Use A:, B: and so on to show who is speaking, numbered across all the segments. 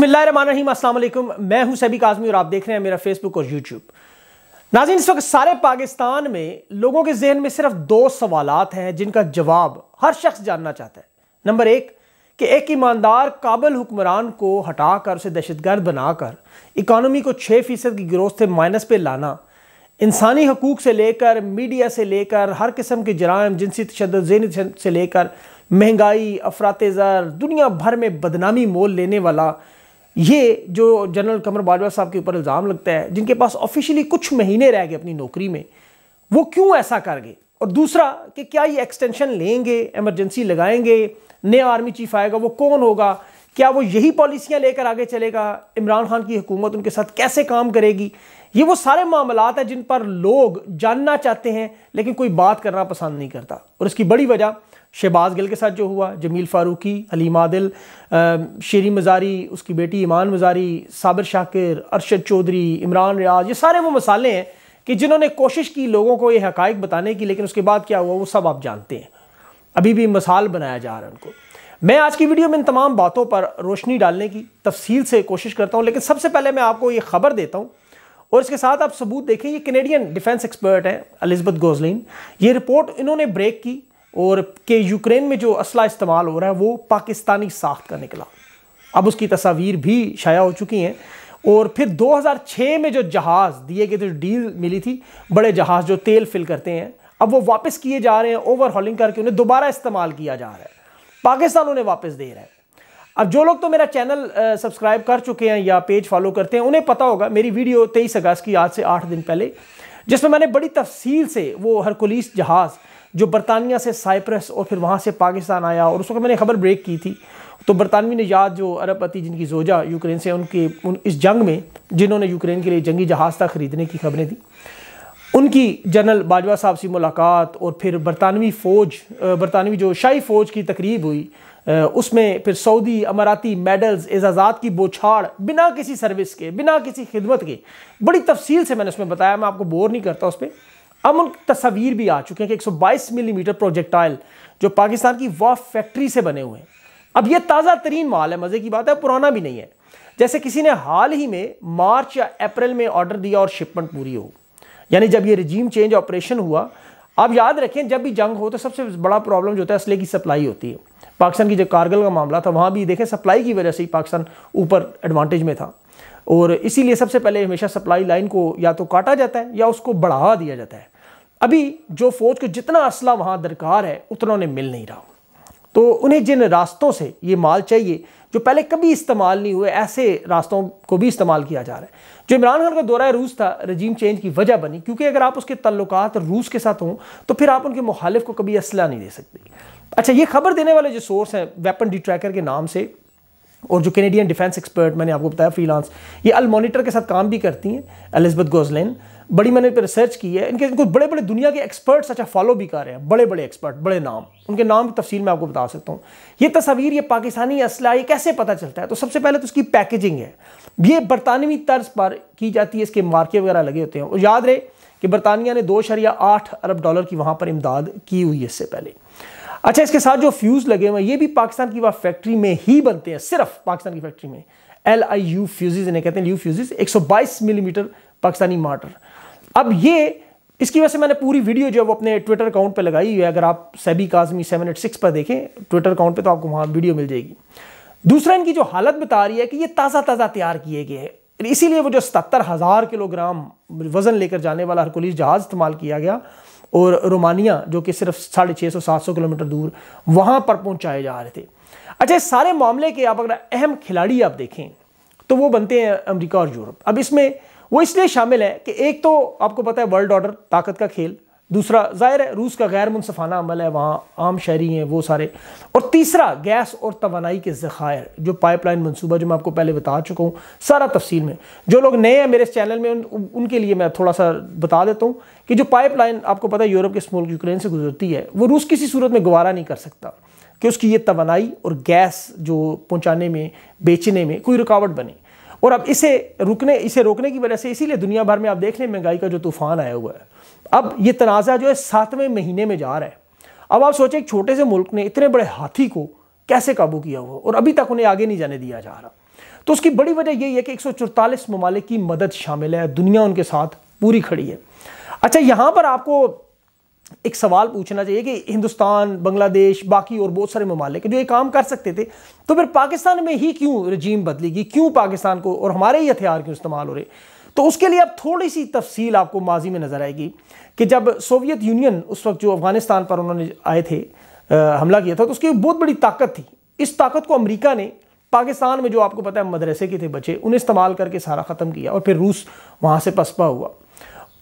A: बसमिलीम मैं हूं सभी काजमी और आप देख रहे हैं मेरा फेसबुक और यूट्यूब नाजिन इस वक्त सारे पाकिस्तान में लोगों के जहन में सिर्फ दो सवाल हैं जिनका जवाब हर शख्स जानना चाहता है नंबर एक कि एक ईमानदार काबिल हुक्मरान को हटाकर उसे दहशतगर्द बनाकर इकानमी को छः फ़ीसद की ग्रोथ से माइनस पे लाना इंसानी हकूक़ से लेकर मीडिया से लेकर हर किस्म के जराम जिनसी तशद से लेकर महंगाई अफरात ज़र दुनिया भर में बदनामी मोल लेने वाला ये जो जनरल कमर बाजवा साहब के ऊपर इल्ज़ाम लगता है जिनके पास ऑफिशियली कुछ महीने रह गए अपनी नौकरी में वो क्यों ऐसा कर गए और दूसरा कि क्या ये एक्सटेंशन लेंगे एमरजेंसी लगाएंगे नया आर्मी चीफ आएगा वो कौन होगा क्या वो यही पॉलिसियाँ लेकर आगे चलेगा इमरान खान की हुकूमत उनके साथ कैसे काम करेगी ये वो सारे मामला हैं जिन पर लोग जानना चाहते हैं लेकिन कोई बात करना पसंद नहीं करता और इसकी बड़ी वजह शहबाज गिल के साथ जो हुआ जमील फ़ारूकी अली मादिल शेरी मज़ारी उसकी बेटी ईमान मज़ारी साबिर शाकिर अरशद चौधरी इमरान रियाज ये सारे वो मसाले हैं कि जिन्होंने कोशिश की लोगों को ये हकाइक बताने की लेकिन उसके बाद क्या हुआ वो सब आप जानते हैं अभी भी मसाल बनाया जा रहा है उनको मैं आज की वीडियो में इन तमाम बातों पर रोशनी डालने की तफसील से कोशिश करता हूँ लेकिन सबसे पहले मैं आपको ये खबर देता हूँ और इसके साथ आप सबूत देखें ये कनेडियन डिफेंस एक्सपर्ट हैं अलिजबत गोजलिन ये रिपोर्ट इन्होंने ब्रेक की और के यूक्रेन में जो असला इस्तेमाल हो रहा है वो पाकिस्तानी साख्त का निकला अब उसकी तस्वीर भी शाया हो चुकी हैं और फिर 2006 में जो जहाज़ दिए गए थे जो डील मिली थी बड़े जहाज़ जो तेल फिल करते हैं अब वो वापस किए जा रहे हैं ओवरहॉलिंग करके उन्हें दोबारा इस्तेमाल किया जा रहा है पाकिस्तान उन्हें वापस दे रहा है अब जो लोग तो मेरा चैनल सब्सक्राइब कर चुके हैं या पेज फॉलो करते हैं उन्हें पता होगा मेरी वीडियो तेईस अगस्त की आज से आठ दिन पहले जिसमें मैंने बड़ी तफसील से वो हरकुलिस जहाज़ जो बरतानिया से साइप्रस और फिर वहाँ से पाकिस्तान आया और उस वक्त मैंने खबर ब्रेक की थी तो बरतानवी ने याद जो अरबपति जिनकी जोजा यूक्रेन से उनके उन इस जंग में जिन्होंने यूक्रेन के लिए जंगी जहाज तक ख़रीदने की खबरें दी उनकी जनरल बाजवा साहब से मुलाकात और फिर बरतानवी फ़ौज बरतानवी जो शाही फ़ौज की तकरीब हुई उसमें फिर सऊदी अमाराती मेडल्स एजाज़ात की बोछाड़ बिना किसी सर्विस के बिना किसी खिदमत के बड़ी तफसील से मैंने उसमें बताया मैं आपको बोर नहीं करता उस पर अब उन तस्वीर भी आ चुके हैं कि 122 मिलीमीटर प्रोजेक्टाइल जो पाकिस्तान की वाह फैक्ट्री से बने हुए हैं अब ये ताज़ा तरीन माल है मज़े की बात है पुराना भी नहीं है जैसे किसी ने हाल ही में मार्च या अप्रैल में ऑर्डर दिया और शिपमेंट पूरी हो यानी जब ये रिजीम चेंज ऑपरेशन हुआ आप याद रखें जब भी जंग हो तो सबसे बड़ा प्रॉब्लम जो होता है असले की सप्लाई होती है पाकिस्तान की जो कारगिल का मामला था वहाँ भी देखें सप्लाई की वजह से ही पाकिस्तान ऊपर एडवांटेज में था और इसीलिए सबसे पहले हमेशा सप्लाई लाइन को या तो काटा जाता है या उसको बढ़ावा दिया जाता है अभी जो फौज को जितना असला वहाँ दरकार है उतना उन्हें मिल नहीं रहा तो उन्हें जिन रास्तों से ये माल चाहिए जो पहले कभी इस्तेमाल नहीं हुए ऐसे रास्तों को भी इस्तेमाल किया जा रहा है जो इमरान खान का दौरा रूस था रजीम चेंज की वजह बनी क्योंकि अगर आप उसके तल्लक रूस के साथ हों तो फिर आप उनके मुखालिफ को कभी असला नहीं दे सकते अच्छा ये खबर देने वाले जो सोर्स हैं वेपन डिट्रैकर के नाम से और जो कैनेडियन डिफेंस एक्सपर्ट मैंने आपको बताया फ्रीलांस ये अल मॉनिटर के साथ काम भी करती हैं एलिजबथ गोजलैन बड़ी मैंने पर रिसर्च की है इनके इनको बड़े बड़े दुनिया के एक्सपर्ट्स अच्छा फॉलो भी कर रहे हैं बड़े बड़े एक्सपर्ट बड़े नाम उनके नाम की तफसील मैं आपको बता सकता हूँ ये तस्वीर ये पाकिस्तानी असला ये कैसे पता चलता है तो सबसे पहले तो उसकी पैकेजिंग है ये बरतानवी तर्ज पर की जाती है इसके मार्के वगैरह लगे होते हैं और याद रहे कि बरतानिया ने दो आठ अरब डॉलर की वहाँ पर इमदाद की हुई है इससे पहले अच्छा इसके साथ जो फ्यूज़ लगे हुए हैं ये भी पाकिस्तान की वह फैक्ट्री में ही बनते हैं सिर्फ पाकिस्तान की फैक्ट्री में एल आई यू फ्यूजेज इन्हें कहते हैं यू फ्यूजेज 122 मिलीमीटर पाकिस्तानी मार्टर अब ये इसकी वजह से मैंने पूरी वीडियो जो है वो अपने ट्विटर अकाउंट पर लगाई हुई है अगर आप Saiby Kazmi seven eight six पर देखें ट्विटर अकाउंट पर तो आपको वहाँ वीडियो मिल जाएगी दूसरा इनकी जो हालत बता रही है कि ये ताज़ा ताज़ा तैयार किए गए हैं इसीलिए वो जो सत्तर हज़ार किलोग्राम वज़न लेकर जाने वाला हरकुलिस जहाज़ इस्तेमाल किया गया और रोमानिया जो कि सिर्फ साढ़े छः सौ सात सौ किलोमीटर दूर वहाँ पर पहुँचाए जा रहे थे अच्छा इस सारे मामले के आप अगर अहम खिलाड़ी आप देखें तो वो बनते हैं अमरीका और यूरोप अब इसमें वो इसलिए शामिल है कि एक तो आपको पता है वर्ल्ड ऑर्डर ताकत का खेल दूसरा ज़ाहिर है रूस का गैर मुनफाना अमल है वहाँ आम शहरी हैं वो सारे और तीसरा गैस और तोानाई के ज़खायर जो पाइप लाइन मनसूबा जो मैं आपको पहले बता चुका हूँ सारा तफसील में जो लोग नए हैं मेरे इस चैनल में उन, उनके लिए मैं थोड़ा सा बता देता हूँ कि जो पाइप लाइन आपको पता है यूरोप के मुल्क यूक्रेन से गुजरती है वो रूस किसी सूरत में गुबारा नहीं कर सकता कि उसकी ये तोानाई और गैस जो पहुँचाने में बेचने में कोई रुकावट बने और अब इसे रुकने इसे रोकने की वजह से इसीलिए दुनिया भर में आप देख लें महंगाई का जो तूफ़ान आया हुआ है अब ये तनाज़ा जो है सातवें महीने में जा रहा है अब आप सोचें एक छोटे से मुल्क ने इतने बड़े हाथी को कैसे काबू किया हुआ और अभी तक उन्हें आगे नहीं जाने दिया जा रहा तो उसकी बड़ी वजह यही है कि एक सौ ममालिक की मदद शामिल है दुनिया उनके साथ पूरी खड़ी है अच्छा यहाँ पर आपको एक सवाल पूछना चाहिए कि हिंदुस्तान बांग्लादेश बाकी और बहुत सारे ममालिक जो ये काम कर सकते थे तो फिर पाकिस्तान में ही क्यों रजीम बदलेगी क्यों पाकिस्तान को और हमारे ही हथियार क्यों इस्तेमाल हो रहे तो उसके लिए अब थोड़ी सी तफसील आपको माजी में नज़र आएगी कि जब सोवियत यूनियन उस वक्त जो अफ़गानिस्तान पर उन्होंने आए थे आ, हमला किया था तो उसकी बहुत बड़ी ताकत थी इस ताकत को अमरीका ने पाकिस्तान में जो आपको पता है मदरसे के थे बच्चे उन्हें इस्तेमाल करके सारा ख़त्म किया और फिर रूस वहाँ से पसपा हुआ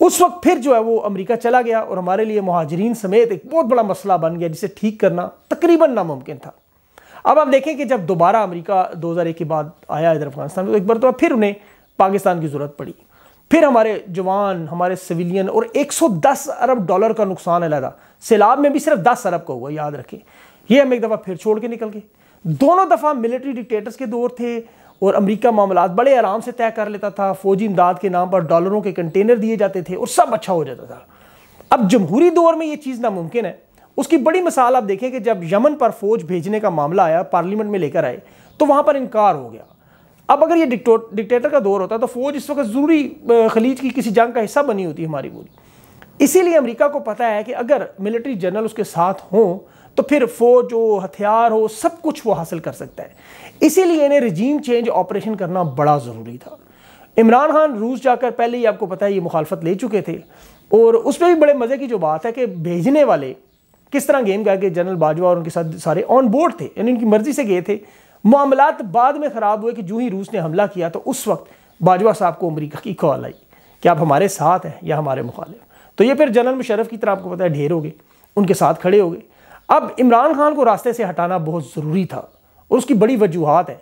A: उस वक्त फिर जो है वो अमेरिका चला गया और हमारे लिए महाजरीन समेत एक बहुत बड़ा मसला बन गया जिसे ठीक करना तकरीबन नामुमकिन था अब आप देखें कि जब दोबारा अमेरिका 2001 के बाद आया इधर अफगानिस्तान में तो एक बार तो फिर उन्हें पाकिस्तान की ज़रूरत पड़ी फिर हमारे जवान हमारे सिविलियन और 110 अरब डॉलर का नुकसान अलहदा सैलाब में भी सिर्फ 10 अरब का हुआ याद रखें ये हम एक दफ़ा फिर छोड़ के निकल गए दोनों दफ़ा मिलिट्री डिक्टेटर्स के दौर थे और अमेरिका मामला बड़े आराम से तय कर लेता था फौजी इमदाद के नाम पर डॉलरों के कंटेनर दिए जाते थे और सब अच्छा हो जाता था अब जमहूरी दौर में ये चीज़ नामुमकिन है उसकी बड़ी मिसाल आप देखें कि जब यमन पर फौज भेजने का मामला आया पार्लियामेंट में लेकर आए तो वहाँ पर इनकार हो गया अब अगर ये डिक्टेटर का दौर होता तो फौज इस वक्त ज़रूरी खलीज की किसी जंग का हिस्सा बनी होती हमारी पूरी इसीलिए अमेरिका को पता है कि अगर मिलिट्री जनरल उसके साथ हों तो फिर फौज हो हथियार हो सब कुछ वो हासिल कर सकता है इसीलिए इन्हें रिजीम चेंज ऑपरेशन करना बड़ा ज़रूरी था इमरान खान रूस जाकर पहले ही आपको पता है ये मुखालफत ले चुके थे और उसमें भी बड़े मज़े की जो बात है कि भेजने वाले किस तरह गेम गया कि जनरल बाजवा और उनके साथ सारे ऑन बोर्ड थे यानी उनकी मर्जी से गए थे मामला बाद में ख़राब हुए कि जो ही रूस ने हमला किया तो उस वक्त बाजवा साहब को अमरीका की कॉल आई कि आप हमारे साथ हैं या हमारे मुखालिफ तो ये फिर जनरल मुशरफ की तरह आपको पता है ढेर हो गए उनके साथ खड़े हो गए अब इमरान खान को रास्ते से हटाना बहुत ज़रूरी था और उसकी बड़ी वजूहत है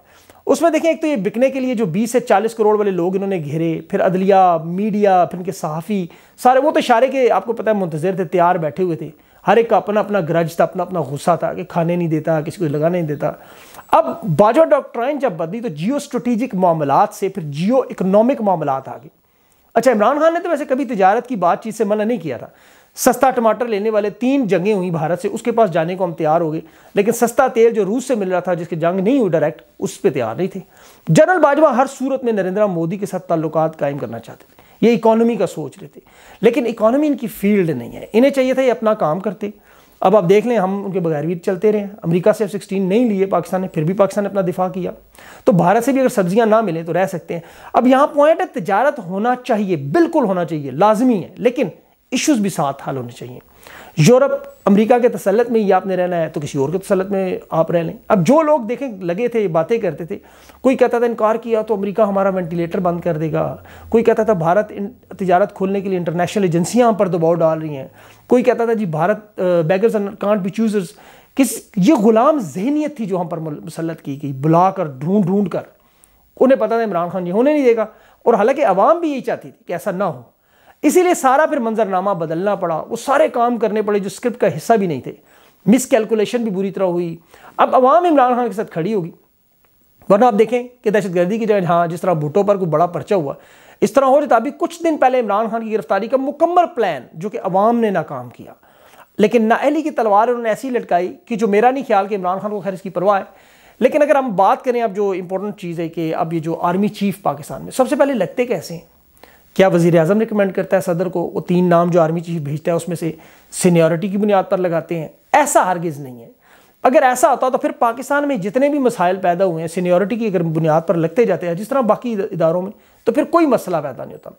A: उसमें देखें एक तो ये बिकने के लिए जो 20 से 40 करोड़ वाले लोग इन्होंने घेरे फिर अदलिया मीडिया फिर इनके सहाफ़ी सारे वो तो इशारे के आपको पता है मुंतजर थे तैयार बैठे हुए थे हर एक का अपना अपना ग्रज था अपना अपना गुस्सा था कि खाने नहीं देता किसी को लगाने नहीं देता अब बाजो डॉक्ट्राइन जब बदली तो जियो स्ट्रेटिजिक मामला से फिर जियो इकनॉमिक मामला आ गए अच्छा इमरान खान ने तो वैसे कभी तजारत की बातचीत से मना नहीं किया था सस्ता टमाटर लेने वाले तीन जंगें हुई भारत से उसके पास जाने को हम तैयार हो गए लेकिन सस्ता तेल जो रूस से मिल रहा था जिसकी जंग नहीं हुई डायरेक्ट उस पर तैयार नहीं थे जनरल बाजवा हर सूरत में नरेंद्र मोदी के साथ ताल्लुक कायम करना चाहते थे ये इकोनॉमी का सोच रहे थे लेकिन इकोनॉमी इनकी फील्ड नहीं है इन्हें चाहिए था ये अपना काम करते अब आप देख लें हम उनके बगैर भी चलते रहे अमेरिका से एफ सिक्सटीन नहीं लिए पाकिस्तान ने फिर भी पाकिस्तान ने अपना दिफा किया तो भारत से भी अगर सब्जियां ना मिलें तो रह सकते हैं अब यहाँ पॉइंट है तजारत होना चाहिए बिल्कुल होना चाहिए लाजमी है लेकिन इश्यूज़ भी साथ हल होने चाहिए यूरोप अमेरिका के तसलत में ही आपने रहना है तो किसी और के तसलत में आप रह लें अब जो लोग देखें लगे थे बातें करते थे कोई कहता था इनकार किया तो अमेरिका हमारा वेंटिलेटर बंद कर देगा कोई कहता था भारत तजारत खोलने के लिए इंटरनेशनल एजेंसियां पर दबाव डाल रही हैं कोई कहता था जी Bharat beggars and can't be choosers किस ये गुलाम जहनीत थी जो हम पर मुसलत की गई बुला कर ढूंढ ढूंढ कर उन्हें पता था इमरान खान ये होने नहीं देगा और हालांकि अवाम भी यही चाहती थी कि ऐसा ना हो इसीलिए सारा फिर मंजरनामा बदलना पड़ा वो सारे काम करने पड़े जो स्क्रिप्ट का हिस्सा भी नहीं थे मिस कैलकुलेशन भी बुरी तरह हुई अब अवाम इमरान खान के साथ खड़ी होगी वरना आप देखें कि दहशतगर्दी की जगह हाँ जिस तरह भुटो पर कोई बड़ा पर्चा हुआ इस तरह हो जाता अभी कुछ दिन पहले इमरान खान की गिरफ्तारी का मुकम्मल प्लान जो कि अवाम ने नाकाम किया लेकिन नाहली की तलवार उन्होंने ऐसी लटकाई कि जो मेरा नहीं ख्याल कि इमरान खान को खैर इसकी परवाह है लेकिन अगर हम बात करें अब जो इंपॉर्टेंट चीज़ है कि अब ये जो आर्मी चीफ पाकिस्तान में सबसे पहले लगते कैसे हैं क्या वजीर अजम रिकमेंड करता है सदर को वो तीन नाम जो आर्मी चीफ भेजता है उसमें से सीनियरिटी की बुनियाद पर लगाते हैं ऐसा हरगिज़ नहीं है अगर ऐसा होता तो फिर पाकिस्तान में जितने भी मसाइल पैदा हुए हैं सीनियरिटी की अगर बुनियाद पर लगते जाते हैं जिस तरह बाकी इदारों में तो फिर कोई मसला पैदा नहीं होता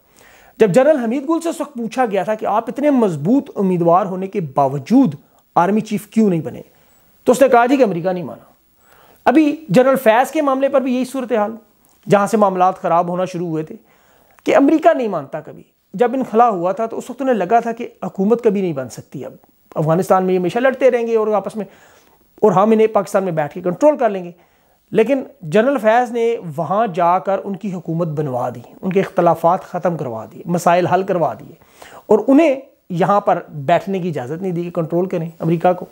A: जब जनरल हमीद गुल से उस वक्त पूछा गया था कि आप इतने मजबूत उम्मीदवार होने के बावजूद आर्मी चीफ क्यों नहीं बने तो उसने कहा जी कि अमरीका नहीं माना अभी जनरल फैज़ के मामले पर भी यही सूरत हाल जहाँ से मामला ख़राब होना शुरू हुए थे कि अमेरिका नहीं मानता कभी जब इनखला हुआ था तो उस वक्त उन्हें लगा था कि हुकूमत कभी नहीं बन सकती अब अफगानिस्तान में ये हमेशा लड़ते रहेंगे और आपस में और हम इन्हें पाकिस्तान में बैठ के कंट्रोल कर लेंगे लेकिन जनरल फैज़ ने वहाँ जाकर उनकी हुकूमत बनवा दी उनके अख्तलाफात ख़त्म करवा दिए मसाइल हल करवा दिए और उन्हें यहाँ पर बैठने की इजाज़त नहीं दी कि कंट्रोल करें अमेरिका को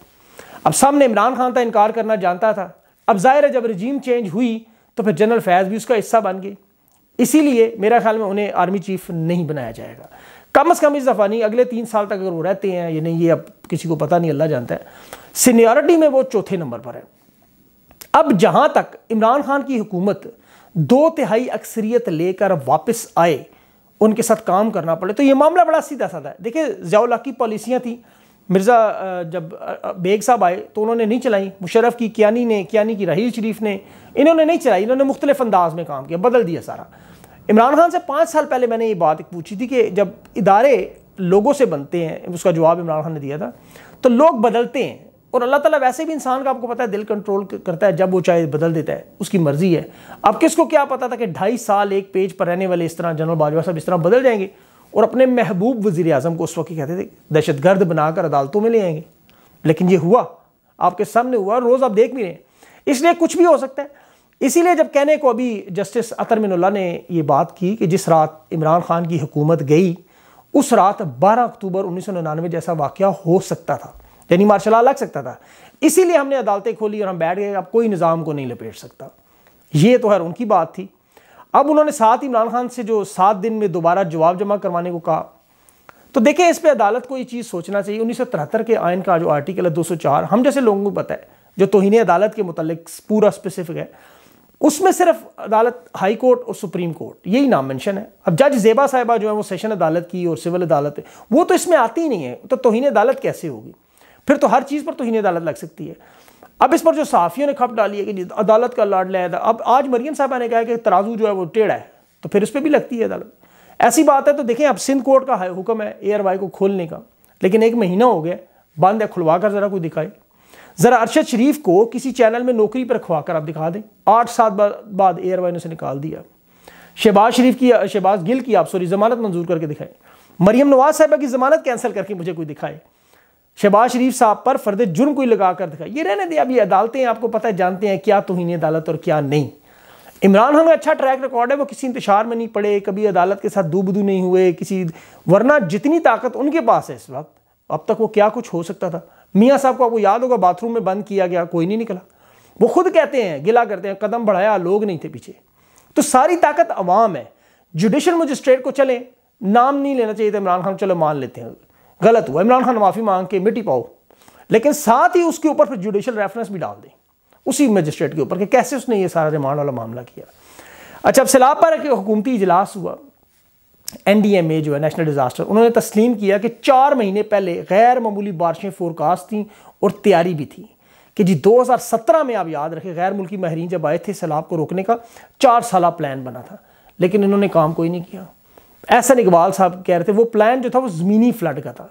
A: अब सामने इमरान खान था इनकार करना जानता था अब ज़ाहिर है जब रजीम चेंज हुई तो फिर जनरल फैज़ भी उसका हिस्सा बन गए इसीलिए मेरा ख्याल में उन्हें आर्मी चीफ नहीं बनाया जाएगा कम अज़ कम इस दफ़ा नहीं अगले तीन साल तक अगर वो रहते हैं या नहीं ये अब किसी को पता नहीं अल्लाह जानता है सीनियरिटी में वो चौथे नंबर पर है अब जहां तक इमरान खान की हुकूमत दो तिहाई अक्सरियत लेकर वापस आए उनके साथ काम करना पड़े तो ये मामला बड़ा सीधा साधा है देखिए जयाउल्ला की पॉलिसियाँ थी मिर्ज़ा जब बेग साहब आए तो उन्होंने नहीं चलाई मुशरफ की कियानी ने कियानी की रहील शरीफ ने इन्होंने नहीं चलाई इन्होंने मुख्तलिफ अंदाज में काम किया बदल दिया सारा इमरान खान से पाँच साल पहले मैंने ये बात पूछी थी कि जब इदारे लोगों से बनते हैं उसका जवाब इमरान खान ने दिया था तो लोग बदलते हैं और अल्लाह ताला वैसे भी इंसान का आपको पता है दिल कंट्रोल करता है जब वो चाहे बदल देता है उसकी मर्ज़ी है अब किसको क्या पता था कि ढाई साल एक पेज पर रहने वाले इस तरह जनरल बाजवा साहब इस तरह बदल जाएंगे और अपने महबूब वजीर अजम को उस वक्त कहते थे दहशत गर्द बनाकर अदालतों में ले आएंगे लेकिन ये हुआ आपके सामने हुआ रोज़ आप देख भी रहे हैं इसलिए कुछ भी हो सकता है इसीलिए जब कहने को अभी जस्टिस अतर मिनल्ला ने ये बात की कि जिस रात इमरान खान की हुकूमत गई उस रात 12 अक्टूबर उन्नीस सौ जैसा वाक़ हो सकता था यानी मार्शल लग सकता था इसीलिए हमने अदालतें खोली और हम बैठ गए अब कोई निज़ाम को नहीं लपेट सकता ये तो हर उनकी बात थी अब उन्होंने साथ इमरान खान से जो सात दिन में दोबारा जवाब जमा करवाने को कहा तो देखिए इस पर अदालत को ये चीज़ सोचना चाहिए उन्नीस के आयन का जो आर्टिकल है 204 हम जैसे लोगों को पता है जो तोहनी अदालत के मतलब पूरा स्पेसिफिक है उसमें सिर्फ अदालत हाई कोर्ट और सुप्रीम कोर्ट यही नाम मेंशन है अब जज जेबा साहिबा जो है वो सेशन अदालत की और सिविल अदालत है वो तो इसमें आती ही नहीं है तो तोहनी अदालत कैसे होगी फिर तो हर चीज़ पर तोहनी अदालत लग सकती है अब इस पर जो साफियों ने खप डाली है कि अदालत का लाड लिया था अब आज मरियम साहबा ने कहा कि तराजू जो है वो टेढ़ा है तो फिर उस पर भी लगती है अदालत ऐसी बात है तो देखें अब सिंध कोर्ट का हुक्म है ए आर वाई को खोलने का लेकिन एक महीना हो गया बंद है खुलवा कर ज़रा कोई दिखाए ज़रा अरशद शरीफ को किसी चैनल में नौकरी पर रखवा कर आप दिखा दें आठ सात बाद ए आर वाई ने उसे निकाल दिया शहबाज शरीफ की शहबाज गिल की आप सॉरी ज़मानत मंजूर करके दिखाए मरियम नवाज साहबा की ज़मानत कैंसिल करके मुझे कोई दिखाए शहबाज शरीफ साहब पर फर्द जुर्म कोई लगा कर दिखा ये रहने दिया अभी अदालतें आपको पता है जानते हैं क्या तोहन अदालत और क्या नहीं इमरान खान का अच्छा ट्रैक रिकॉर्ड है वो किसी इंतशार में नहीं पड़े कभी अदालत के साथ दूबदू नहीं हुए किसी वरना जितनी ताकत उनके पास है इस वक्त अब तक वो क्या कुछ हो सकता था मियाँ साहब को आपको याद होगा बाथरूम में बंद किया गया कोई नहीं निकला वो खुद कहते हैं गिला करते हैं कदम बढ़ाया लोग नहीं थे पीछे तो सारी ताकत अवाम है जुडिशल मजिस्ट्रेट को चले नाम नहीं लेना चाहिए था इमरान खान चलो मान लेते हैं गलत हुआ इमरान खान माफ़ी मांग के मिट्टी पाओ लेकिन साथ ही उसके ऊपर फिर जुडिशल रेफरेंस भी डाल दें उसी मजिस्ट्रेट के ऊपर कि कैसे उसने ये सारा रिमांड वाला मामला किया अच्छा अब सैलाब पर एक हुकूमती इजलास हुआ एन डी एम ए जो है नेशनल डिज़ास्टर उन्होंने तस्लीम किया कि चार महीने पहले गैर मामूली बारिशें फोरकास्ट थी और तैयारी भी थी कि जी 2017 में आप याद रखें गैर मुल्की माहरीन जब आए थे सैलाब को रोकने का चार साल प्लान बना था लेकिन इन्होंने काम कोई नहीं किया एहसन इकबाल साहब कह रहे थे वो प्लान जो था वो ज़मीनी फ्लड का था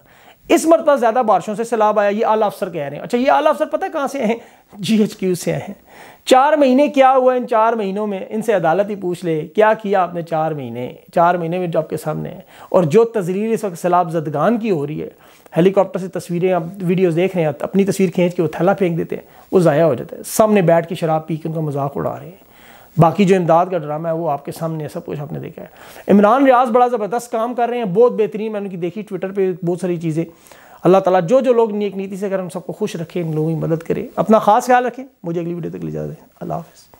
A: इस मरतबा ज़्यादा बारिशों से सैलाब आया ये आला अफसर कह रहे हैं अच्छा ये आला अफसर पता है कहाँ से आए हैं जी एच क्यू से आए हैं चार महीने क्या हुआ इन चार महीनों में इनसे अदालत ही पूछ ले क्या किया आपने चार महीने चार महीने में जो आपके सामने हैं और जो तजरीर इस वक्त सैलाब जदगान की हो रही है हेलीकॉप्टर से तस्वीरें आप वीडियोज़ देख रहे हैं अपनी तस्वीर खींच के वो थैला फेंक देते हैं वो ज़ाया हो जाता है सामने बैठ के शराब पी के उनका मजाक उड़ा रहे हैं बाकी जो इमदाद का ड्रामा है वो आपके सामने सब कुछ आपने देखा है इमरान रियाज बड़ा ज़बरदस्त काम कर रहे हैं बहुत बेहतरीन मैंने उनकी देखी ट्विटर पे बहुत सारी चीज़ें अल्लाह ताला जो जो लोग नेक नीति से करें हम सबको खुश रखें इन लोगों की मदद करें अपना खास ख्याल रखें मुझे अगली वीडियो तक ले जा अल्लाह हाफ़